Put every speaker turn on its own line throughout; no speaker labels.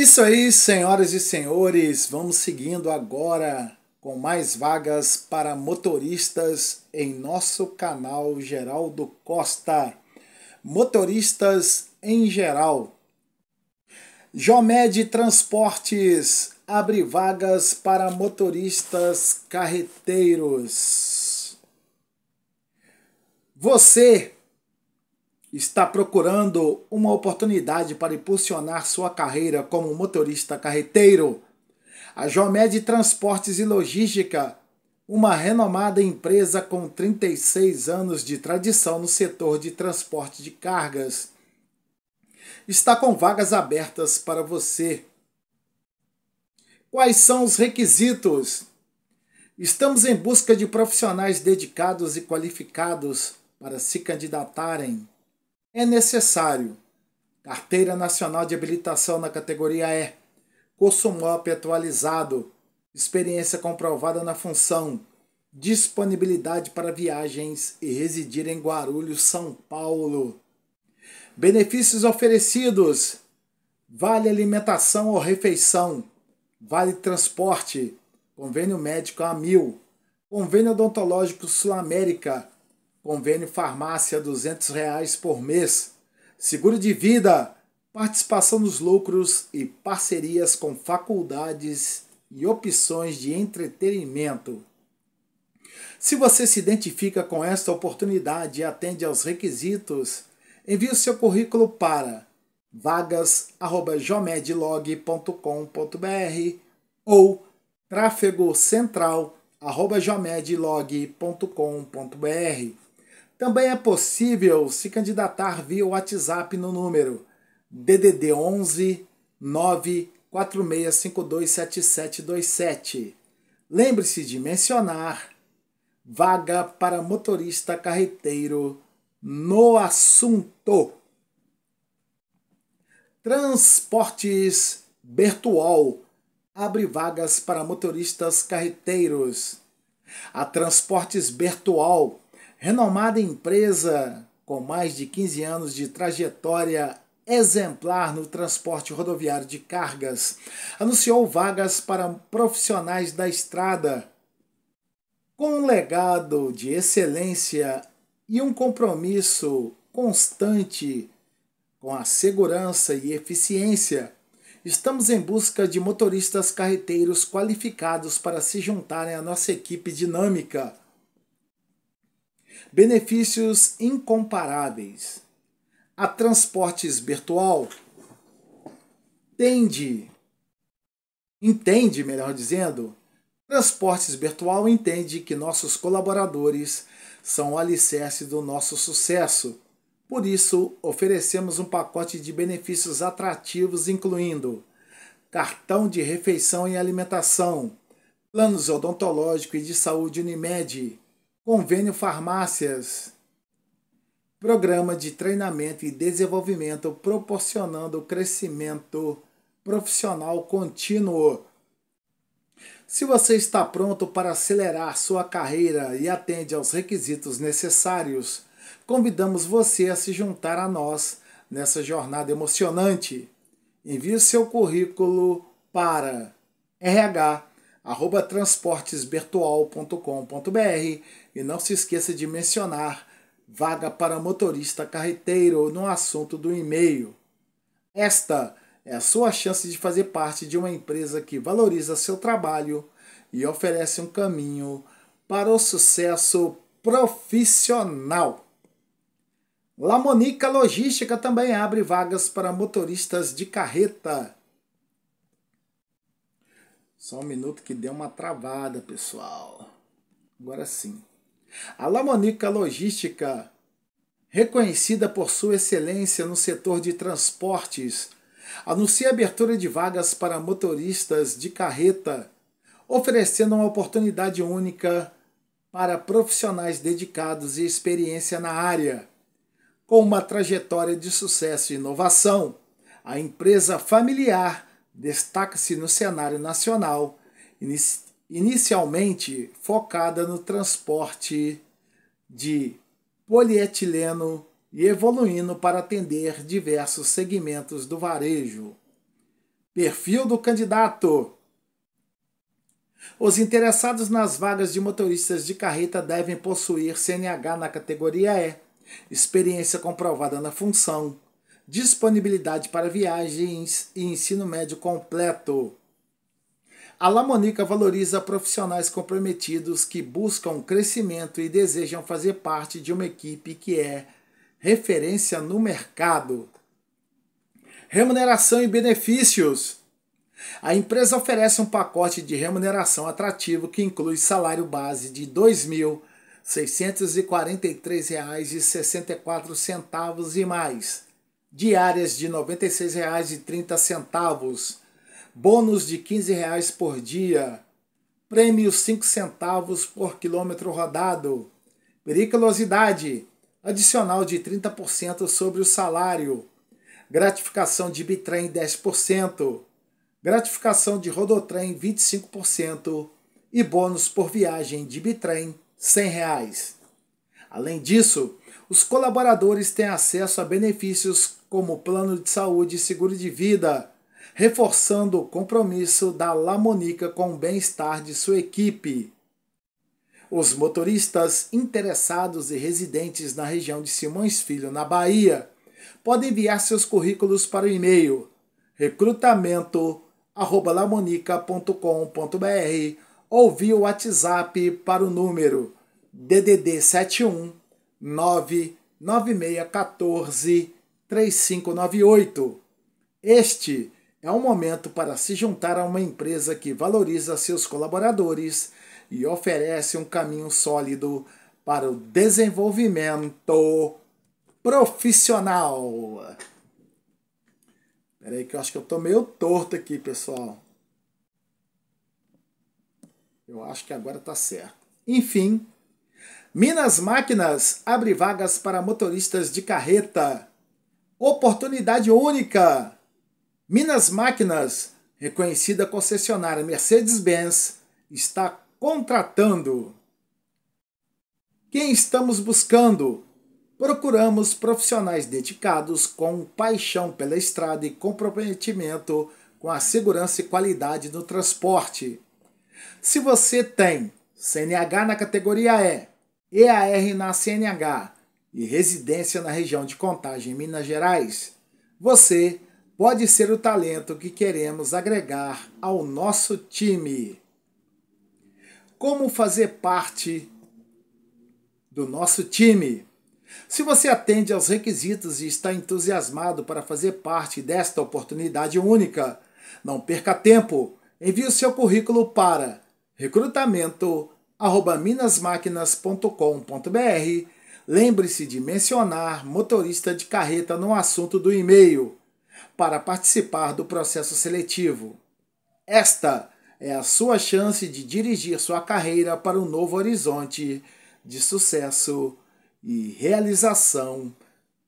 Isso aí, senhoras e senhores, vamos seguindo agora com mais vagas para motoristas em nosso canal Geraldo Costa. Motoristas em geral. Jomed Transportes abre vagas para motoristas carreteiros. Você está procurando uma oportunidade para impulsionar sua carreira como motorista carreteiro. A Jomed Transportes e Logística, uma renomada empresa com 36 anos de tradição no setor de transporte de cargas, está com vagas abertas para você. Quais são os requisitos? Estamos em busca de profissionais dedicados e qualificados para se candidatarem é necessário carteira nacional de habilitação na categoria E, curso MOP atualizado, experiência comprovada na função, disponibilidade para viagens e residir em Guarulhos, São Paulo. Benefícios oferecidos: vale alimentação ou refeição, vale transporte, convênio médico a mil, convênio odontológico Sul América Convênio farmácia, R$ 200 reais por mês. Seguro de vida, participação nos lucros e parcerias com faculdades e opções de entretenimento. Se você se identifica com esta oportunidade e atende aos requisitos, envie o seu currículo para vagas@jomedlog.com.br ou tráfegocentral@jomedlog.com.br. Também é possível se candidatar via WhatsApp no número DDD 11 946527727. Lembre-se de mencionar vaga para motorista carreteiro no assunto. Transportes Bertual abre vagas para motoristas carreteiros. A Transportes Bertual Renomada empresa com mais de 15 anos de trajetória exemplar no transporte rodoviário de cargas, anunciou vagas para profissionais da estrada. Com um legado de excelência e um compromisso constante com a segurança e eficiência, estamos em busca de motoristas carreteiros qualificados para se juntarem à nossa equipe dinâmica benefícios incomparáveis. A Transportes Virtual tende, entende, melhor dizendo, Transportes Virtual entende que nossos colaboradores são o alicerce do nosso sucesso. Por isso, oferecemos um pacote de benefícios atrativos, incluindo cartão de refeição e alimentação, planos odontológico e de saúde Unimed, Convênio Farmácias Programa de treinamento e desenvolvimento proporcionando crescimento profissional contínuo. Se você está pronto para acelerar sua carreira e atende aos requisitos necessários, convidamos você a se juntar a nós nessa jornada emocionante. Envie seu currículo para RH arroba transportesbertual.com.br e não se esqueça de mencionar vaga para motorista carreteiro no assunto do e-mail. Esta é a sua chance de fazer parte de uma empresa que valoriza seu trabalho e oferece um caminho para o sucesso profissional. La Monica Logística também abre vagas para motoristas de carreta. Só um minuto que deu uma travada, pessoal. Agora sim. A Lamonica Logística, reconhecida por sua excelência no setor de transportes, anuncia a abertura de vagas para motoristas de carreta, oferecendo uma oportunidade única para profissionais dedicados e experiência na área. Com uma trajetória de sucesso e inovação, a empresa familiar destaca-se no cenário nacional, inicialmente focada no transporte de polietileno e evoluindo para atender diversos segmentos do varejo. Perfil do candidato: Os interessados nas vagas de motoristas de carreta devem possuir CNH na categoria E, experiência comprovada na função disponibilidade para viagens e ensino médio completo. A Lamonica valoriza profissionais comprometidos que buscam crescimento e desejam fazer parte de uma equipe que é referência no mercado. Remuneração e benefícios. A empresa oferece um pacote de remuneração atrativo que inclui salário base de R$ 2.643,64 e mais diárias de R$ 96,30, bônus de R$ reais por dia, prêmio cinco centavos por quilômetro rodado, periculosidade, adicional de 30% sobre o salário, gratificação de bitrem 10%, gratificação de rodotrem 25% e bônus por viagem de bitrem R$ 100. Reais. Além disso, os colaboradores têm acesso a benefícios como plano de saúde e seguro de vida, reforçando o compromisso da Lamonica com o bem-estar de sua equipe. Os motoristas interessados e residentes na região de Simões Filho, na Bahia, podem enviar seus currículos para o e-mail recrutamento@lamonica.com.br ou via WhatsApp para o número DDD 71 99614 3598. Este é um momento para se juntar a uma empresa que valoriza seus colaboradores e oferece um caminho sólido para o desenvolvimento profissional. aí que eu acho que eu tô meio torto aqui, pessoal. Eu acho que agora tá certo. Enfim, Minas Máquinas abre vagas para motoristas de carreta. Oportunidade única. Minas Máquinas, reconhecida concessionária Mercedes-Benz, está contratando. Quem estamos buscando? Procuramos profissionais dedicados com paixão pela estrada e comprometimento com a segurança e qualidade do transporte. Se você tem CNH na categoria E, EAR na CNH e residência na região de Contagem, Minas Gerais, você pode ser o talento que queremos agregar ao nosso time. Como fazer parte do nosso time? Se você atende aos requisitos e está entusiasmado para fazer parte desta oportunidade única, não perca tempo. Envie o seu currículo para recrutamento@ minasmáquinas.com.br. Lembre-se de mencionar motorista de carreta no assunto do e-mail para participar do processo seletivo. Esta é a sua chance de dirigir sua carreira para um novo horizonte de sucesso e realização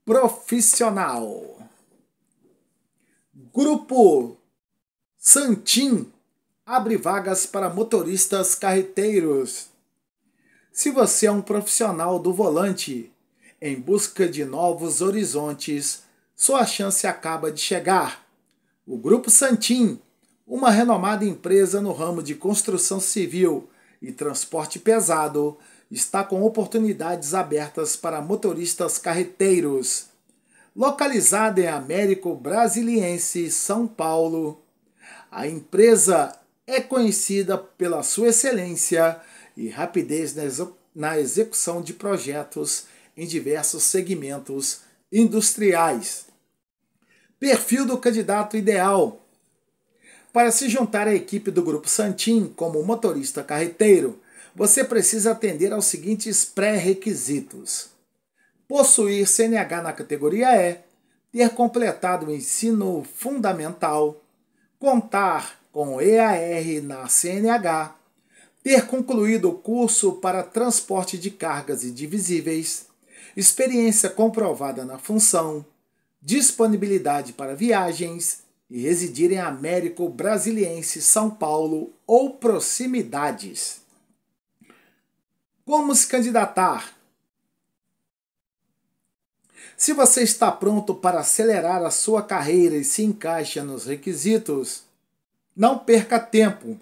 profissional. Grupo Santim abre vagas para motoristas carreteiros. Se você é um profissional do volante em busca de novos horizontes, sua chance acaba de chegar. O Grupo Santim, uma renomada empresa no ramo de construção civil e transporte pesado, está com oportunidades abertas para motoristas carreteiros. Localizada em Américo Brasiliense, São Paulo, a empresa é conhecida pela sua excelência e rapidez na execução de projetos em diversos segmentos industriais. Perfil do candidato ideal. Para se juntar à equipe do Grupo Santim como motorista carreteiro, você precisa atender aos seguintes pré-requisitos: possuir CNH na categoria E, ter completado o ensino fundamental, contar com EAR na CNH, ter concluído o curso para transporte de cargas e divisíveis, experiência comprovada na função, disponibilidade para viagens e residir em Américo Brasiliense, São Paulo ou proximidades. Como se candidatar? Se você está pronto para acelerar a sua carreira e se encaixa nos requisitos, não perca tempo.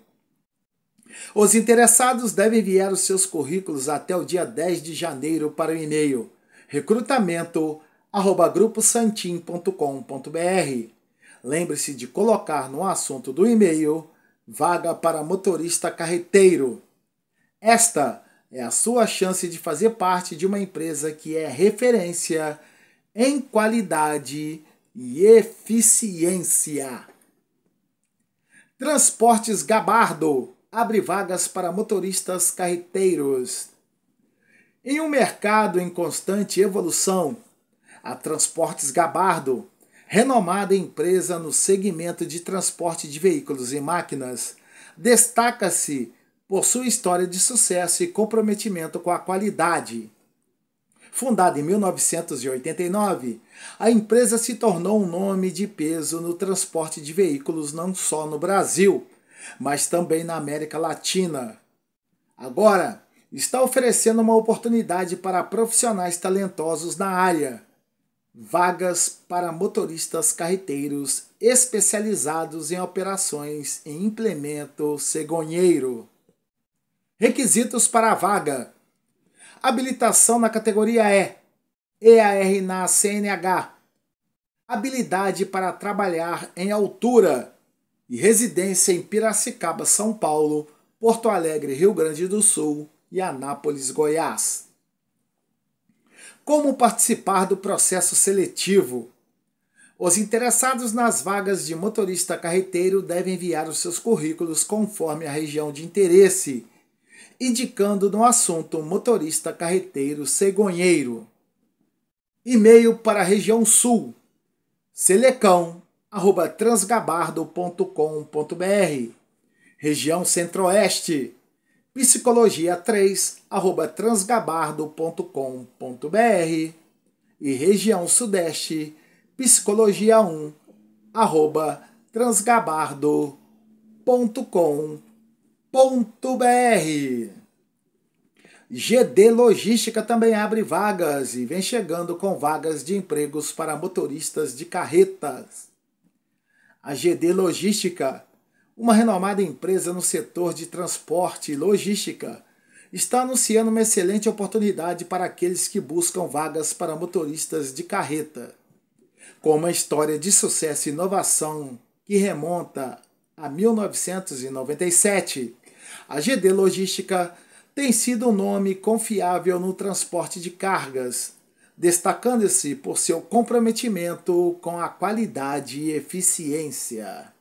Os interessados devem enviar os seus currículos até o dia 10 de janeiro para o e-mail recrutamento@gruposantim.com.br. Lembre-se de colocar no assunto do e-mail vaga para motorista carreteiro. Esta é a sua chance de fazer parte de uma empresa que é referência em qualidade e eficiência. Transportes Gabardo abre vagas para motoristas carreteiros. Em um mercado em constante evolução, a Transportes Gabardo, renomada empresa no segmento de transporte de veículos e máquinas, destaca-se por sua história de sucesso e comprometimento com a qualidade Fundada em 1989, a empresa se tornou um nome de peso no transporte de veículos não só no Brasil, mas também na América Latina. Agora, está oferecendo uma oportunidade para profissionais talentosos na área. Vagas para motoristas carreteiros especializados em operações e implemento cegonheiro. Requisitos para a vaga: Habilitação na categoria E. EAR na CNH. Habilidade para trabalhar em altura. E residência em Piracicaba, São Paulo, Porto Alegre, Rio Grande do Sul e Anápolis, Goiás. Como participar do processo seletivo? Os interessados nas vagas de motorista carreteiro devem enviar os seus currículos conforme a região de interesse indicando no assunto motorista carreteiro cegonheiro. E-mail para a região sul, selecão@transgabardo.com.br. Região Centro-Oeste, psicologia3@transgabardo.com.br e região Sudeste, psicologia1 transgabardo.com.br br. GD Logística também abre vagas e vem chegando com vagas de empregos para motoristas de carretas. A GD Logística, uma renomada empresa no setor de transporte e logística, está anunciando uma excelente oportunidade para aqueles que buscam vagas para motoristas de carreta. Com uma história de sucesso e inovação que remonta a 1997. A GD Logística tem sido um nome confiável no transporte de cargas, destacando-se por seu comprometimento com a qualidade e eficiência.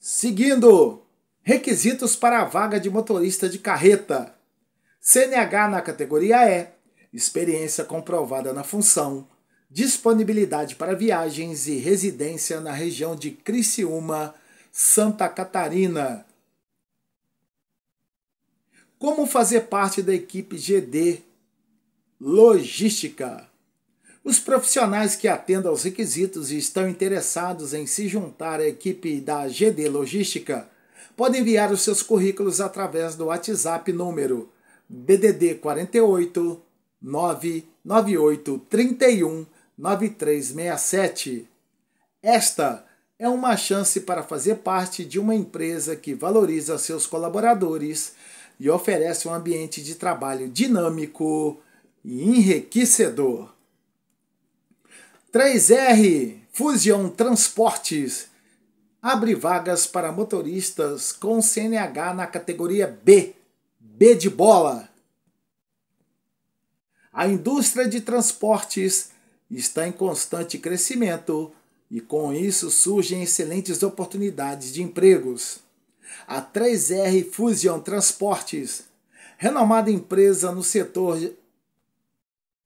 Seguindo, requisitos para a vaga de motorista de carreta: CNH na categoria E, experiência comprovada na função, disponibilidade para viagens e residência na região de Criciúma Santa Catarina. Como fazer parte da equipe GD Logística? Os profissionais que atendam aos requisitos e estão interessados em se juntar à equipe da GD Logística podem enviar os seus currículos através do WhatsApp número DDD 48 998 31 9367. Esta é uma chance para fazer parte de uma empresa que valoriza seus colaboradores e oferece um ambiente de trabalho dinâmico e enriquecedor. 3R Fusion Transportes abre vagas para motoristas com CNH na categoria B, B de bola. A indústria de transportes está em constante crescimento e com isso surgem excelentes oportunidades de empregos. A 3R Fusion Transportes, renomada empresa no setor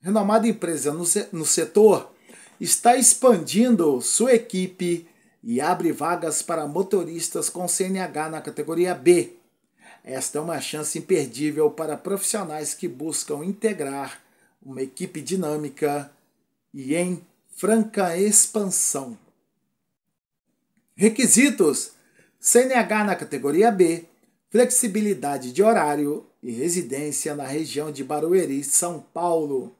renomada empresa no, no setor, está expandindo sua equipe e abre vagas para motoristas com CNH na categoria B. Esta é uma chance imperdível para profissionais que buscam integrar uma equipe dinâmica e em franca expansão. Requisitos: CNH na categoria B, flexibilidade de horário e residência na região de Barueri, São Paulo.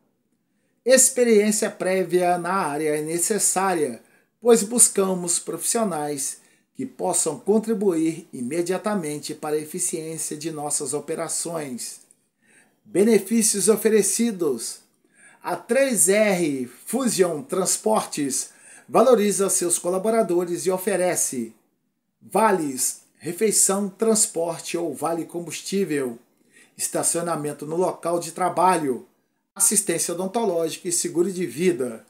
Experiência prévia na área é necessária, pois buscamos profissionais que possam contribuir imediatamente para a eficiência de nossas operações. Benefícios oferecidos: a 3R Fusion Transportes valoriza seus colaboradores e oferece vales, refeição, transporte ou vale combustível, estacionamento no local de trabalho, assistência odontológica e seguro de vida.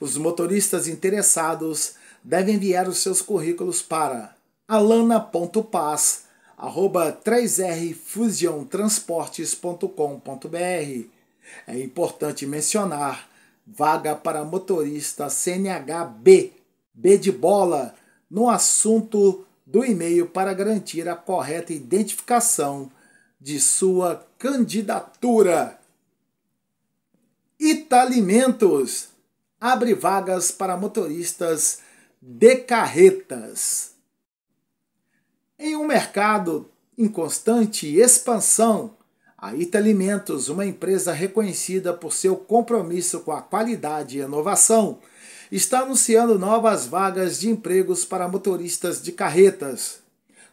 Os motoristas interessados devem enviar os seus currículos para alana.paz.3rfusiontransportes.com.br é importante mencionar vaga para motorista CNHB, B de bola, no assunto do e-mail para garantir a correta identificação de sua candidatura. Italimentos abre vagas para motoristas de carretas. Em um mercado em constante expansão, a Ita Alimentos, uma empresa reconhecida por seu compromisso com a qualidade e inovação, está anunciando novas vagas de empregos para motoristas de carretas.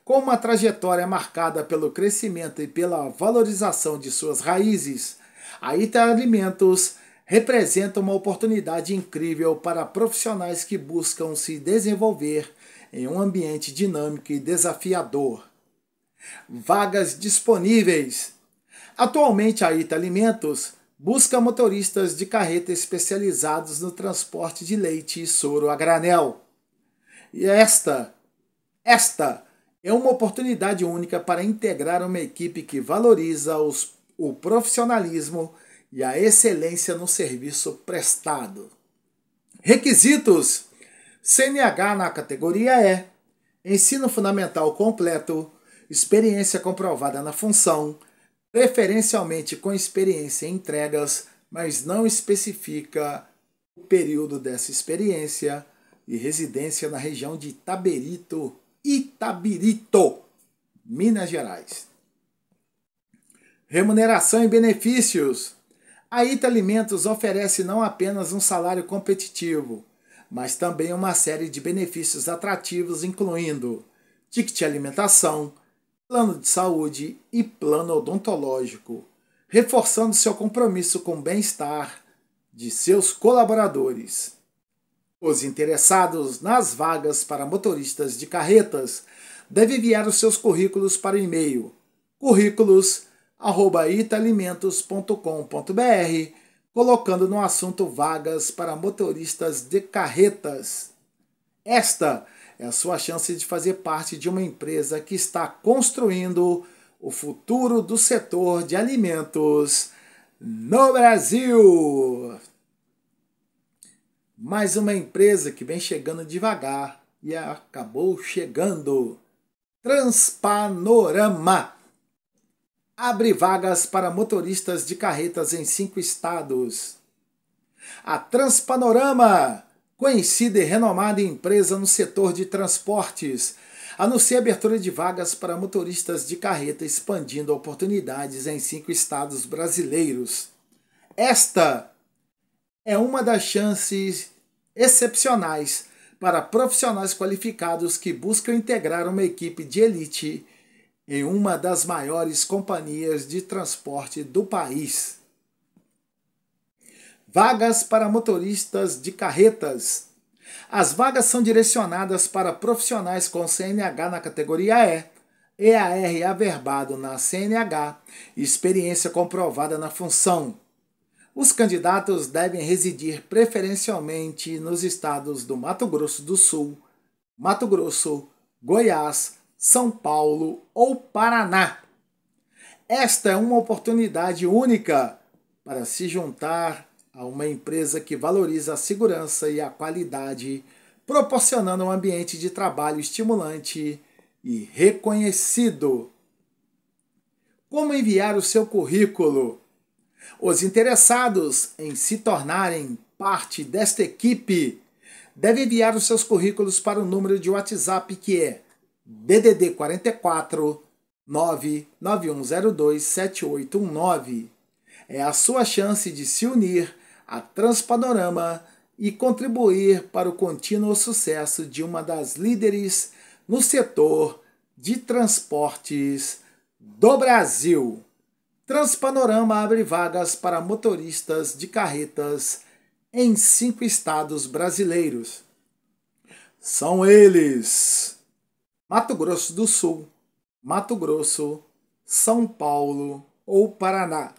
Com uma trajetória marcada pelo crescimento e pela valorização de suas raízes, a Ita Alimentos representa uma oportunidade incrível para profissionais que buscam se desenvolver em um ambiente dinâmico e desafiador. Vagas disponíveis Atualmente, a Ita Alimentos busca motoristas de carreta especializados no transporte de leite e soro a granel. E esta, esta é uma oportunidade única para integrar uma equipe que valoriza os, o profissionalismo e a excelência no serviço prestado. Requisitos: CNH na categoria E, ensino fundamental completo, experiência comprovada na função preferencialmente com experiência em entregas, mas não especifica o período dessa experiência e residência na região de Itaberito, Itabirito, Minas Gerais. Remuneração e benefícios. A Ita Alimentos oferece não apenas um salário competitivo, mas também uma série de benefícios atrativos, incluindo ticket alimentação, plano de saúde e plano odontológico, reforçando seu compromisso com o bem-estar de seus colaboradores. Os interessados nas vagas para motoristas de carretas devem enviar os seus currículos para o e-mail currículos@italimentos.com.br, colocando no assunto vagas para motoristas de carretas. Esta é a sua chance de fazer parte de uma empresa que está construindo o futuro do setor de alimentos no Brasil. Mais uma empresa que vem chegando devagar e acabou chegando. Transpanorama abre vagas para motoristas de carretas em cinco estados. A Transpanorama conhecida e renomada empresa no setor de transportes, anuncia abertura de vagas para motoristas de carreta, expandindo oportunidades em cinco estados brasileiros. Esta é uma das chances excepcionais para profissionais qualificados que buscam integrar uma equipe de elite em uma das maiores companhias de transporte do país. Vagas para motoristas de carretas. As vagas são direcionadas para profissionais com CNH na categoria E, EAR averbado na CNH, experiência comprovada na função. Os candidatos devem residir preferencialmente nos estados do Mato Grosso do Sul, Mato Grosso, Goiás, São Paulo ou Paraná. Esta é uma oportunidade única para se juntar a uma empresa que valoriza a segurança e a qualidade, proporcionando um ambiente de trabalho estimulante e reconhecido. Como enviar o seu currículo? Os interessados em se tornarem parte desta equipe devem enviar os seus currículos para o número de WhatsApp que é DDD 44 99102 7819. É a sua chance de se unir a Transpanorama e contribuir para o contínuo sucesso de uma das líderes no setor de transportes do Brasil. Transpanorama abre vagas para motoristas de carretas em cinco estados brasileiros. São eles: Mato Grosso do Sul, Mato Grosso, São Paulo ou Paraná.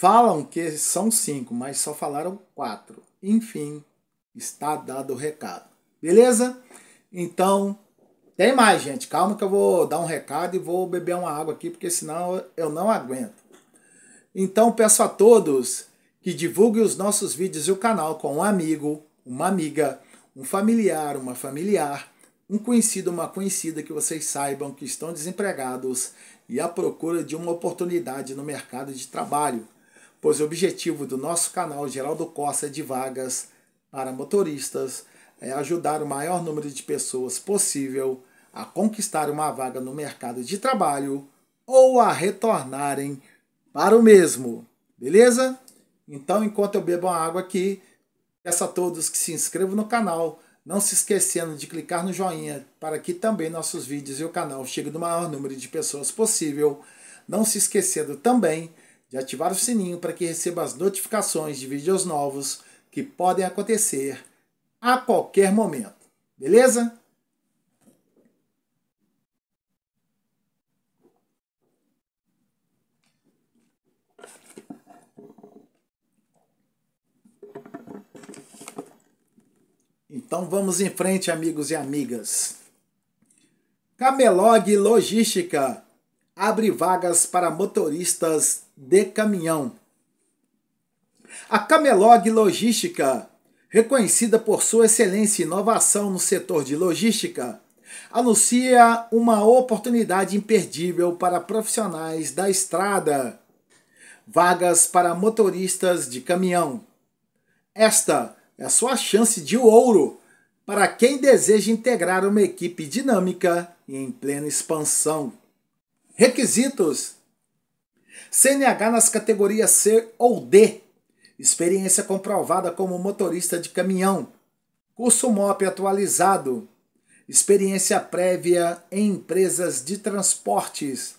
Falam que são cinco, mas só falaram quatro. Enfim, está dado o recado. Beleza? Então, tem mais, gente. Calma que eu vou dar um recado e vou beber uma água aqui, porque senão eu não aguento. Então, peço a todos que divulguem os nossos vídeos e o canal com um amigo, uma amiga, um familiar, uma familiar, um conhecido, uma conhecida que vocês saibam que estão desempregados e à procura de uma oportunidade no mercado de trabalho pois o objetivo do nosso canal Geraldo Costa é de vagas para motoristas é ajudar o maior número de pessoas possível a conquistar uma vaga no mercado de trabalho ou a retornarem para o mesmo. Beleza? Então, enquanto eu bebo uma água aqui, peço a todos que se inscrevam no canal, não se esquecendo de clicar no joinha para que também nossos vídeos e o canal cheguem do maior número de pessoas possível. Não se esquecendo também de ativar o sininho para que receba as notificações de vídeos novos que podem acontecer a qualquer momento. Beleza? Então vamos em frente, amigos e amigas. Cabelog Logística abre vagas para motoristas de caminhão. A Camelog Logística, reconhecida por sua excelência e inovação no setor de logística, anuncia uma oportunidade imperdível para profissionais da estrada. Vagas para motoristas de caminhão. Esta é a sua chance de ouro para quem deseja integrar uma equipe dinâmica e em plena expansão. Requisitos: CNH nas categorias C ou D, experiência comprovada como motorista de caminhão, curso MOP atualizado, experiência prévia em empresas de transportes,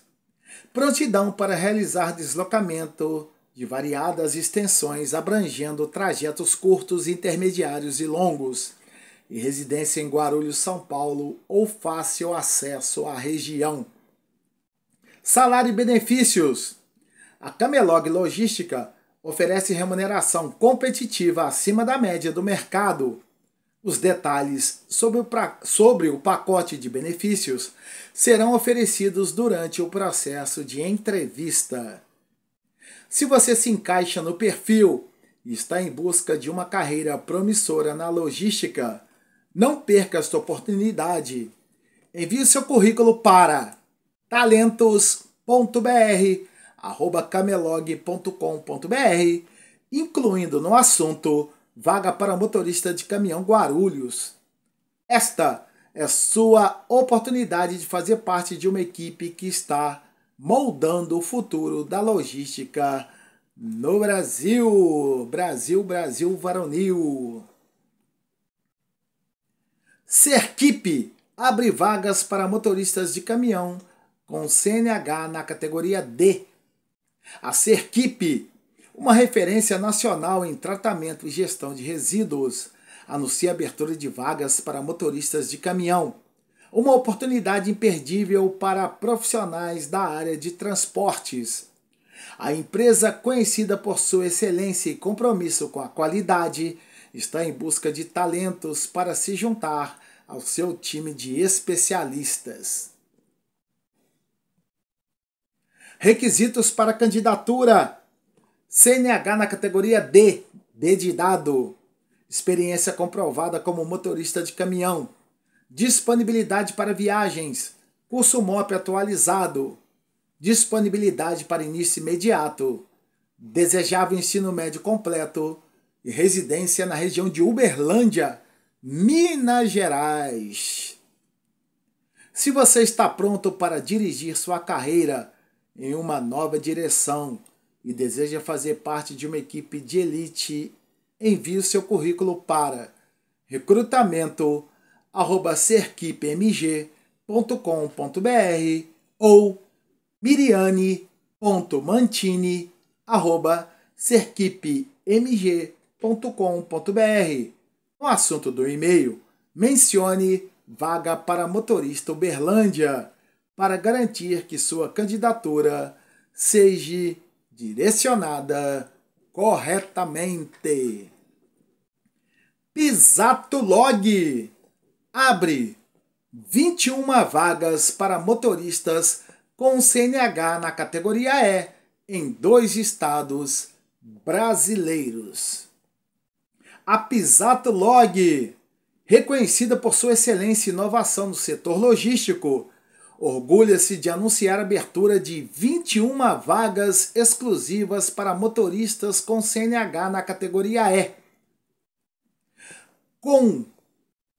prontidão para realizar deslocamento de variadas extensões abrangendo trajetos curtos, intermediários e longos, e residência em Guarulhos, São Paulo ou fácil acesso à região. Salário e benefícios. A Camelog Logística oferece remuneração competitiva acima da média do mercado. Os detalhes sobre o, sobre o pacote de benefícios serão oferecidos durante o processo de entrevista. Se você se encaixa no perfil e está em busca de uma carreira promissora na logística, não perca esta oportunidade. Envie seu currículo para talentos.br, arroba camelog.com.br, incluindo no assunto vaga para motorista de caminhão Guarulhos. Esta é sua oportunidade de fazer parte de uma equipe que está moldando o futuro da logística no Brasil. Brasil, Brasil varonil. Serquipe abre vagas para motoristas de caminhão com CNH na categoria D. A Serquipe, uma referência nacional em tratamento e gestão de resíduos, anuncia abertura de vagas para motoristas de caminhão. Uma oportunidade imperdível para profissionais da área de transportes. A empresa, conhecida por sua excelência e compromisso com a qualidade, está em busca de talentos para se juntar ao seu time de especialistas. Requisitos para candidatura: CNH na categoria D, D de dado. Experiência comprovada como motorista de caminhão. Disponibilidade para viagens. Curso MOP atualizado. Disponibilidade para início imediato. Desejava ensino médio completo e residência na região de Uberlândia, Minas Gerais. Se você está pronto para dirigir sua carreira, em uma nova direção e deseja fazer parte de uma equipe de elite, envie o seu currículo para recrutamento@cerquipemg.com.br ou Miriane.Mantini@cerquipemg.com.br No assunto do e-mail, mencione vaga para motorista Uberlândia para garantir que sua candidatura seja direcionada corretamente. Pisato Log abre 21 vagas para motoristas com CNH na categoria E em dois estados brasileiros. A Pisato Log, reconhecida por sua excelência e inovação no setor logístico, orgulha-se de anunciar a abertura de 21 vagas exclusivas para motoristas com CNH na categoria E. Com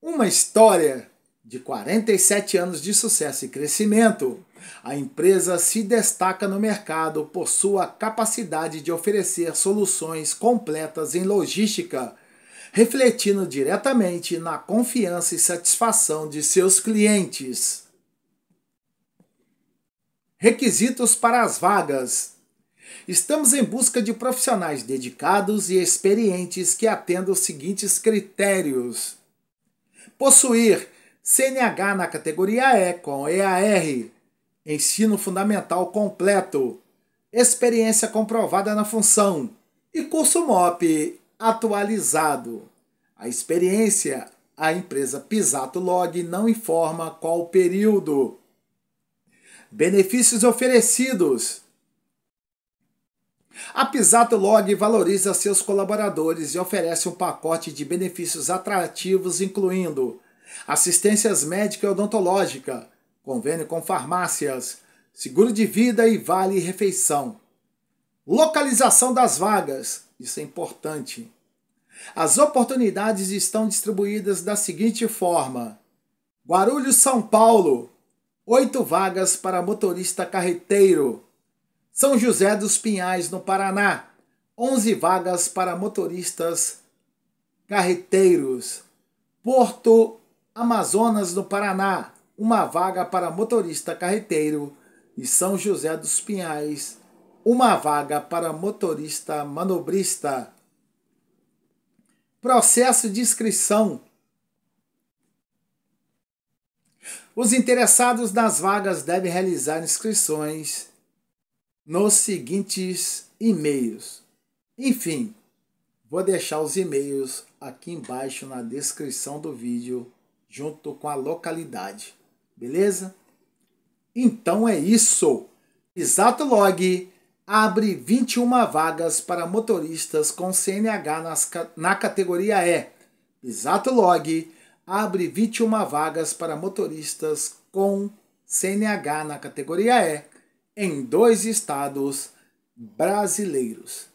uma história de 47 anos de sucesso e crescimento, a empresa se destaca no mercado por sua capacidade de oferecer soluções completas em logística, refletindo diretamente na confiança e satisfação de seus clientes. Requisitos para as vagas. Estamos em busca de profissionais dedicados e experientes que atendam os seguintes critérios: possuir CNH na categoria E com EAR, ensino fundamental completo, experiência comprovada na função e curso MOP atualizado. A experiência, a empresa Pisato Log não informa qual período. Benefícios oferecidos. A Pisato Log valoriza seus colaboradores e oferece um pacote de benefícios atrativos, incluindo assistências médica e odontológica, convênio com farmácias, seguro de vida e vale refeição. Localização das vagas, isso é importante. As oportunidades estão distribuídas da seguinte forma: Guarulhos, São Paulo, Oito vagas para motorista carreteiro. São José dos Pinhais, no Paraná. Onze vagas para motoristas carreteiros. Porto Amazonas, no Paraná. Uma vaga para motorista carreteiro. E São José dos Pinhais, uma vaga para motorista manobrista. Processo de inscrição Os interessados nas vagas devem realizar inscrições nos seguintes e-mails. Enfim, vou deixar os e-mails aqui embaixo na descrição do vídeo, junto com a localidade. Beleza? Então é isso. Exato Log abre 21 vagas para motoristas com CNH nas, na categoria E. Exato Log abre 21 vagas para motoristas com CNH na categoria E em dois estados brasileiros.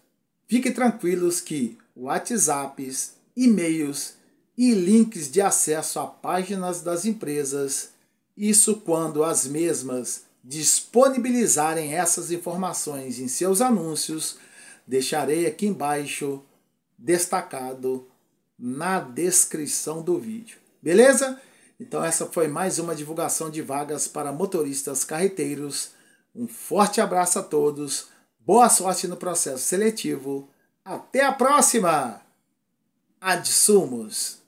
Fique tranquilos que WhatsApps, e-mails e links de acesso a páginas das empresas, isso quando as mesmas disponibilizarem essas informações em seus anúncios, deixarei aqui embaixo destacado na descrição do vídeo. Beleza? Então essa foi mais uma divulgação de vagas para motoristas carreteiros. Um forte abraço a todos. Boa sorte no processo seletivo. Até a próxima! Adsumos!